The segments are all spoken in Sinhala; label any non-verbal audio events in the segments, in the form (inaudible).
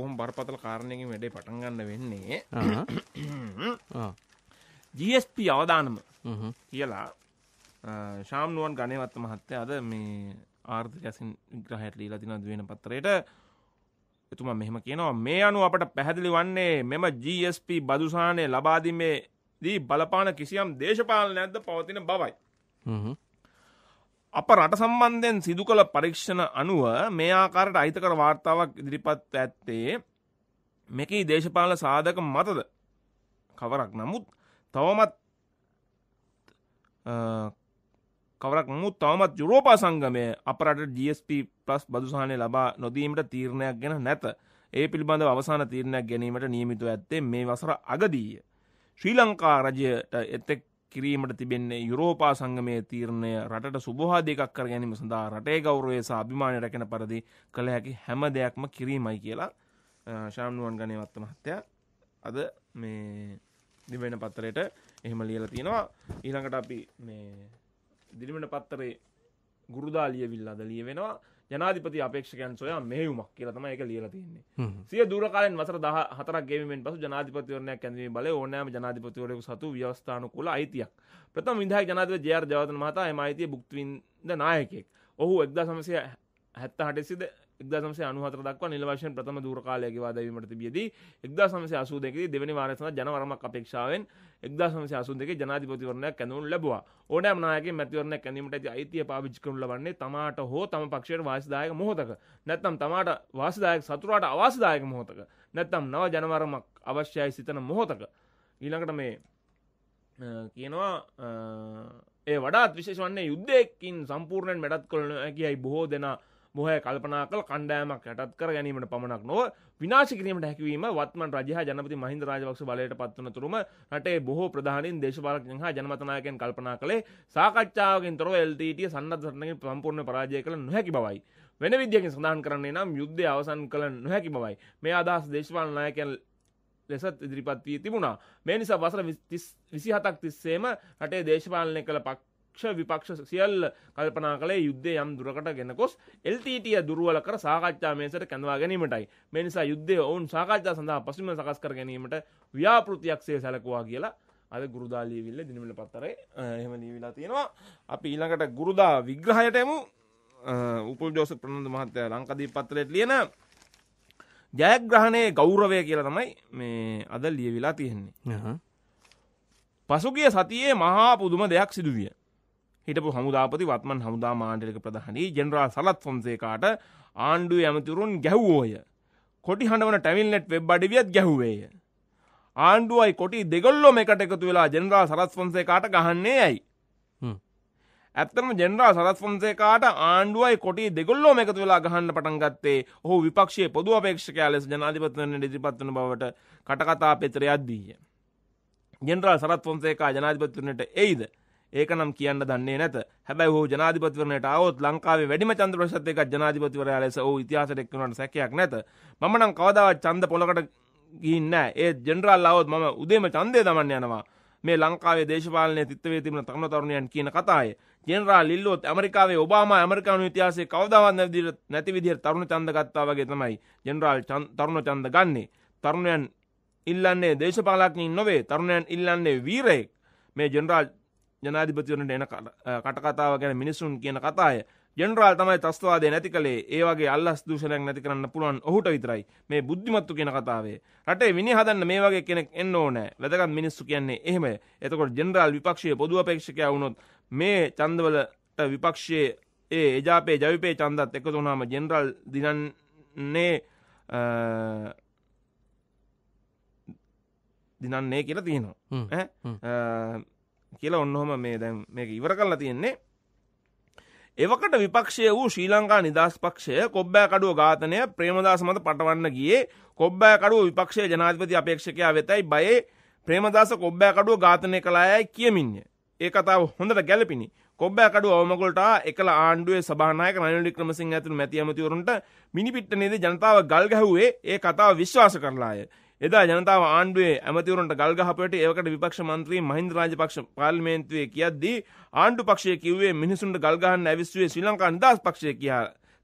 කොහොම බරපතල කාරණයකින් වැඩේ පටන් ගන්න වෙන්නේ. GSP (coughs) අවදානම කියලා ශාම් නුවන් ගණේවත්ත මහත්තයා අද මේ ආර්ථිකයන් විග්‍රහයට ලීලා දින දිවෙන පත්‍රයට එතුමා මෙහෙම කියනවා මේ අනුව අපට පැහැදිලි වන්නේ මෙම GSP බදුසානේ ලබා දීමේදී බලපාන කිසියම් දේශපාලනයක්ද පවතින බවයි. අප රට සම්බන්ධයෙන් සිදු කළ පරීක්ෂණ අනුව මේ ආකාරයට අහිතකර වාර්තාවක් ඉදිරිපත් ඇත්තේ මෙකී දේශපාල සාධක මතද කවරක් නමුත් තවමත් කවරක් මුත් තවමත් යුරෝපා සංගමය අපරට GSP ප්ලස් බදුසාහනය ලබා නොදීමට තීරණයක් ගැන නැත ඒ පිළිබඳ අවසාන තීරණයක් ගැනීමට නියමිතු ඇත්තේ මේ වසර අගදීය ශ්‍රී ලංකා රජයට එතෙක් කිරීමට තිබෙන්නේ යුරෝපා සංගමය තීරණය රට සුබහා දෙකක් කර ගැනීම සඳහා රටේ ගෞරවයසා අභිමානය රැකෙන පරදි කළ හැකි හැම දෙයක්ම කිරීමයි කියලා ශාම්නුවන් ගනයවත්ත මහත්තය අද මේ දිවෙන පත්තරයට එහෙම ලියල තියෙනවා ඊළඟට අපි මේ දිලිමට පත්තරේ ගුරුදාලිය විල්ලාද ලිය වෙනවා ජනාධිපති අපේක්ෂකයන් සොයා මෙහෙයුමක් කියලා තමයි ඒක ලියලා තියෙන්නේ. සිය දුර කාලෙන් වසර 14ක් ගෙවීමෙන් පසු ජනාධිපතිවරණයක් ඇඳීමේ බලය ඕනෑම ජනාධිපතිවරයෙකු සතු ව්‍යවස්ථානුකූල අයිතියක්. ප්‍රථම විධායක ජනාධිපති ජේ.ආර්. ජයවර්ධන මහතා එම අයිතිය භුක්ති විඳ නායකයෙක්. ඔහු 1978 සිට එක්දසමසේ අනුහතර දක්වා නිල වශයෙන් ප්‍රථම දුර කාලයක වාදවීමට තිබියදී එක්දසමසේ අසූ දෙකදී දෙවැනි වාරය සඳහා ජනවරමක් අපේක්ෂාවෙන් එක්දසමසේ අසූ දෙකේ ජනාධිපතිවරණයක් කැඳවුණු ලැබුවා. ඕනෑම නායකයෙක් මැතිවරණයක් කැඳවීමට ඇති අයිතිය පාවිච්චි කරනු ලබන්නේ තමාට හෝ තම පක්ෂයට වාසිදායක මොහොතක නැත්නම් තමාට වාසිදායක සතුරාට අවාසිදායක මොහොතක නැත්නම් නව ජනවරමක් අවශ්‍යයි සිතන මොහොතක ඊළඟට මේ කියනවා ඒ වඩාත් විශේෂ වන්නේ යුද්ධයකින් සම්පූර්ණයෙන් වැඩත් කොළන කියයි බොහෝ දෙනා මොහය කල්පනා කළ කණ්ඩෑමක් යටත් කර ගැනීමට පමණක් නොව විනාශ කිරීමට හැකිවීම වත්මන් රජහ ජනපති මහින්ද රාජපක්ෂ බලයට පත්වන තුරුම රටේ බොහෝ ප්‍රධානින් දේශපාලකයන් හා ජනමතනායකයන් කල්පනා කළේ සාකච්ඡාවකින් තොරව එල්ටීටිය සන්නද්ධරණකින් සම්පූර්ණ පරාජය කළ නොහැකි බවයි. වෙන විද්‍යකින් සඳහන් කරන්නේ නම් යුද්ධය අවසන් කළ නොහැකි බවයි. මේ අදහස් දේශපාලන නායකයන් ලෙසත් ඉදිරිපත් වී තිබුණා. මේ නිසා වසර 27ක් තිස්සේම රටේ දේශපාලනය කළ පක් පක්ෂ විපක්ෂ සියල් කල්පනා කළේ යුද්ධය යම් දුරකට ගෙනකොස් එල්ටීටිය දුරුවල කර සාකච්ඡා මේසට කැඳවා ගැනීමටයි මේ නිසා යුද්ධය ඔවුන් සාකච්ඡා සඳහා පසුබිම සකස් කර ගැනීමට ව්‍යාපෘතියක්සේ සැලකුවා කියලා අද ගුරුදා ලියවිල්ල දිනමිල පත්තරේ එහෙම ලියවිලා තියෙනවා අපි ඊළඟට ගුරුදා විග්‍රහයට එමු උපුල් ජෝසප් ප්‍රනන්දු මහත්තයා ලංකාදීප පත්‍රයට ලියන ජයග්‍රහණයේ ගෞරවය කියලා තමයි මේ අද ලියවිලා තියෙන්නේ. පසුගිය සතියේ මහා පුදුම දෙයක් සිදුවිය. හිටපු හමුදාපති වත්මන් හමුදා මාණ්ඩලික ප්‍රධානී ජෙනරාල් සලත් ෆොන්සේකාට ආණ්ඩුවේ ඇමතිවරුන් ගැහුවෝය. කොටි හඬවන ටැමිල්නෙට් වෙබ් අඩවියත් ගැහුවේය. ආණ්ඩුවයි කොටි දෙගොල්ලොම එකට එකතු වෙලා ජෙනරාල් සරත් ෆොන්සේකාට ගහන්නේ ඇයි. ඇත්තම ජෙනරාල් සරත් ෆොන්සේකාට ආණ්ඩුවයි කොටි දෙගොල්ලොම එකතු වෙලා ගහන්න පටන් ගත්තේ ඔහු විපක්ෂයේ පොදු අපේක්ෂකයා ලෙස ජනාධිපතිවරණ ඉදිරිපත් වන බවට කටකතා පෙතර යද්දීය. ජෙනරාල් සරත් ෆොන්සේකා ජනාධිපතිවරණයට එයිද ඒක නම් කියන්න දන්නේ නැත හැබැයි හෝ ජනාධිපතිවරණයට ආවොත් ලංකාවේ වැඩිම චන්ද්‍ර ප්‍රසත් එකක් ජනාධිපතිවරයා ලෙස ඔහු ඉතිහාසයට එක්වනට සැකයක් නැත මම නම් කවදාවත් ඡන්ද පොලකට ගිහින් නැහැ ඒ ජෙනරාල් ආවොත් මම උදේම ඡන්දය දමන්න යනවා මේ ලංකාවේ දේශපාලනයේ තිත්වේ තිබෙන තරුණ තරුණියන් කියන කතාවේ ජෙනරාල් ඉල්ලුවොත් ඇමරිකාවේ ඔබාමා ඇමරිකානු ඉතිහාසයේ කවදාවත් නැති විදිහට තරුණ ඡන්ද ගත්තා වගේ තමයි ජෙනරාල් තරුණ ඡන්ද ගන්නේ තරුණයන් ඉල්ලන්නේ දේශපාලකයන් නොවේ තරුණයන් ඉල්ලන්නේ වීරයෙක් මේ ජෙනරාල් ජනාධිපතිවරට එන කටකතාව ගැන මිනිසුන් කියන කතාය ජෙනරාල් තමයි තස්වාදය නැති කළේ ඒවගේ අල්ලස් දූෂණයක් නැති කරන්න පුළුවන් ඔහුට විතරයි මේ බුද්ධිමත්තු කියන කතාවේ රටේ විනි හදන්න මේ වගේ කෙනෙක් එන්න ඕනෑ වැදගත් මිනිස්සු කියන්නේ එහෙම එතකොට ජෙනරාල් විපක්ෂයේ පොදු අපේක්ෂකයා වුණොත් මේ චන්දවලට විපක්ෂයේ ඒ එජාපේ ජවිපේ චන්දත් එකතු වුණාම ජෙනරාල් දිනන්නේ දිනන්නේ කියලා තියෙනවා කියලා ඔන්නොහොම මේ දැන් මේක ඉවර කරලා තියෙන්නේ එවකට විපක්ෂය වූ ශ්‍රී ලංකා නිදහස් පක්ෂය කොබ්බෑකඩුව ඝාතනය ප්‍රේමදාස මත පටවන්න ගියේ කොබ්බෑකඩුව විපක්ෂයේ ජනාධිපති අපේක්ෂකයා වෙතයි බයේ ප්‍රේමදාස කොබ්බෑකඩුව ඝාතනය කළායයි කියමින්ය. ඒ කතාව හොඳට ගැලපිනි. කොබ්බෑකඩුව අවමගොල්ට එකල ආණ්ඩුවේ සභානායක රනිල් වික්‍රමසිංහ ඇතුළු මැති ඇමතිවරුන්ට මිනිපිට්ටනේදී ජනතාව ගල් ගැහුවේ ඒ කතාව විශ්වාස කරලාය. එදා ජනතාව ආණ්ඩුවේ ඇමතිවරුන්ට ගල් ගහපුවට ඒවකට විපක්ෂ මන්ත්‍රී මහින්ද රාජපක්ෂ පාර්ලිමේන්තුවේ කියද්දී ආණ්ඩු පක්ෂය කිව්වේ මිනිසුන්ට ගල් ගහන්න ඇවිස්සුවේ ශ්‍රී ලංකා නිදහස් පක්ෂය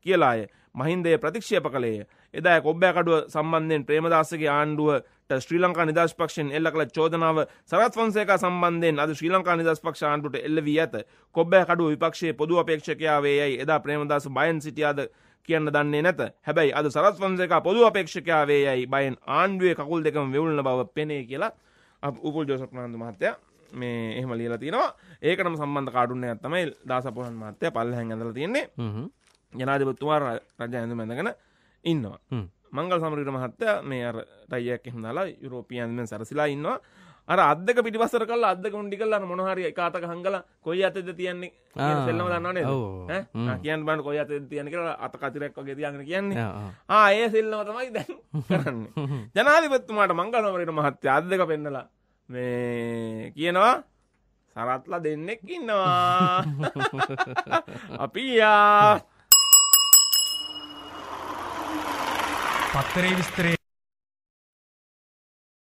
කියලාය. මහින්දය ප්‍රතික්ෂේප කළේය. එදා කොබ්බෑකඩුව සම්බන්ධයෙන් ප්‍රේමදාසගේ ආණ්ඩුවට ශ්‍රී ලංකා නිදහස් පක්ෂයෙන් එල්ල කළ චෝදනාව සරත් ෆොන්සේකා සම්බන්ධයෙන් අද ශ්‍රී ලංකා නිදහස් පක්ෂ ආණ්ඩුවට එල්ල වී ඇත. කොබ්බෑකඩුව විපක්ෂයේ පොදු අපේක්ෂකයා වේ යයි එදා ප්‍රේමදාස බයෙන් සිටියාද කියන්න දන්නේ නැත හැබැයි අද සරස් වන්සේක පොදු අපේක්ෂකාවේ යයි බයෙන් ආණ්ඩුවේ කකුල් දෙකම වෙවුලන බව පෙනේ කියලා උපුල් ජෝසප් නාන්දු මහත්තයා මේ එහෙම ලියලා තිනවා ඒකටම සම්බන්ධ කාඩුන්නයක් තමයි දාසපුරන් මහත්තයා පල්ලෙහෙන් ඇඳලා තියෙන්නේ ජනාධිපතිතුමා රජ ඇඳුම ඇඳගෙන ඉන්නවා මංගල් සමරිර මහත්තයා මේ අර ටයියක් එහෙම දාලා යුරෝපියානුවෙන් සරසිලා ඉන්නවා අර අදක පිටිපස්සර කල් අදක ුන්ඩි කල්ලන්න මොහරි කාතක හංගල කොයි අතද තියන්නේ සෙල්ලම දන්නන කියන් බන්න කොයි අත තියන කර අත කතිරක් වගේ තියන්න කියන්නේ ආය සෙල්ලව තමයි දැන් (laughs) කරන්නේ ජනාධිපත්තුමාට මංගලනවරට මහත්්‍ය අදක පෙන්නලා මේ කියනවා සරත්ලා දෙන්නෙක් ඉන්නවා (laughs) අපි යා පත්තරේ විස්තරේ